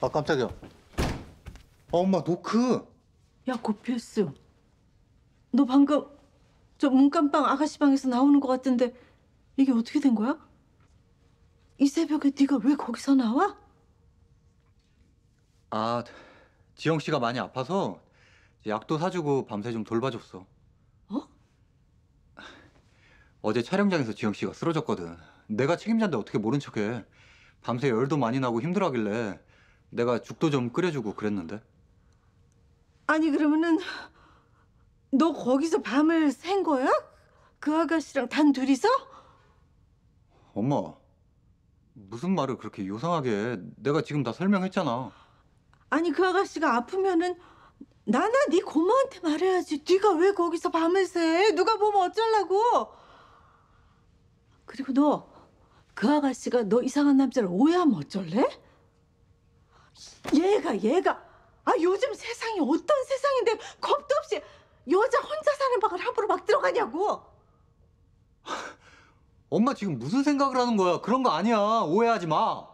아 깜짝이야. 아 엄마 노크. 그. 야 고필수. 그 너 방금 저 문간방 아가씨 방에서 나오는 것 같은데 이게 어떻게 된 거야? 이 새벽에 네가 왜 거기서 나와? 아 지영 씨가 많이 아파서 약도 사주고 밤새 좀 돌봐줬어. 어? 어제 촬영장에서 지영 씨가 쓰러졌거든. 내가 책임자인데 어떻게 모른 척해. 밤새 열도 많이 나고 힘들어하길래 내가 죽도 좀 끓여주고 그랬는데. 아니 그러면은 너 거기서 밤을 샌 거야? 그 아가씨랑 단 둘이서? 엄마, 무슨 말을 그렇게 요상하게 해. 내가 지금 다 설명했잖아. 아니 그 아가씨가 아프면은 나나 네 고모한테 말해야지. 네가 왜 거기서 밤을 새? 누가 보면 어쩌려고? 그리고 너 그 아가씨가 너 이상한 남자를 오해하면 어쩔래? 얘가 얘가 아 요즘 세상이 어떤 세상인데 겁도 없이 여자 혼자 사는 방을 함부로 막 들어가냐고 엄마 지금 무슨 생각을 하는 거야 그런 거 아니야 오해하지 마너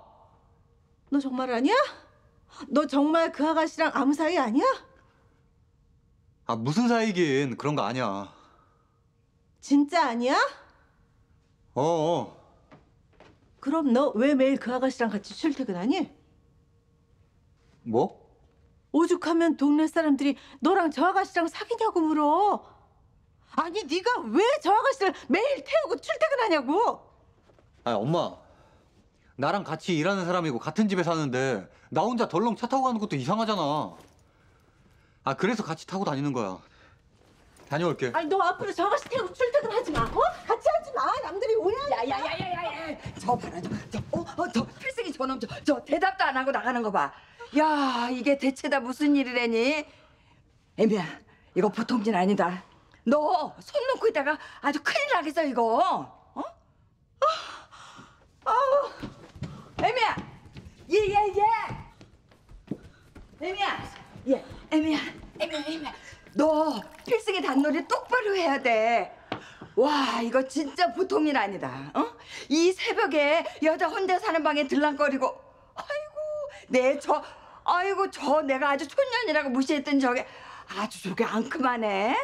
정말 아니야? 너 정말 그 아가씨랑 아무 사이 아니야? 아 무슨 사이긴 그런 거 아니야 진짜 아니야? 어어 어. 그럼 너 왜 매일 그 아가씨랑 같이 출퇴근하니? 뭐? 오죽하면 동네 사람들이 너랑 저 아가씨랑 사귀냐고 물어. 아니 네가 왜 저 아가씨를 매일 태우고 출퇴근하냐고. 아 엄마 나랑 같이 일하는 사람이고 같은 집에 사는데 나 혼자 덜렁 차 타고 가는 것도 이상하잖아. 아 그래서 같이 타고 다니는 거야. 다녀올게. 아니 너 앞으로 저 아가씨 태우고 출퇴근하지 마. 어? 같이 하지 마. 남들이 오해하니 야야야야야야. 저 봐라 저. 저 어? 어, 저 필승이 저놈 저, 저 대답도 안 하고 나가는 거 봐. 야, 이게 대체 다 무슨 일이래니? 애미야, 이거 보통 일 아니다. 너 손 놓고 있다가 아주 큰일 나겠어, 이거. 어? 아우, 어, 애미야! 어. 예, 예, 예! 애미야! 예, 애미야, 애미야, 애미야. 너 필승의 단놀이 똑바로 해야 돼. 와, 이거 진짜 보통 일 아니다. 어? 이 새벽에 여자 혼자 사는 방에 들랑거리고, 아이고, 내 저... 아이고 저 내가 아주 촌년이라고 무시했던 저게 아주 저게 앙큼하네.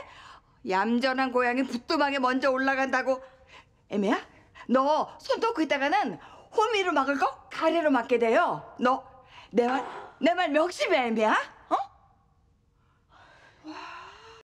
얌전한 고양이 부두막에 먼저 올라간다고. 애매야? 너 손톱 긋다가는 호미로 막을 거 가래로 막게 돼요. 너 내 말 내 말 명심해 애매야. 어?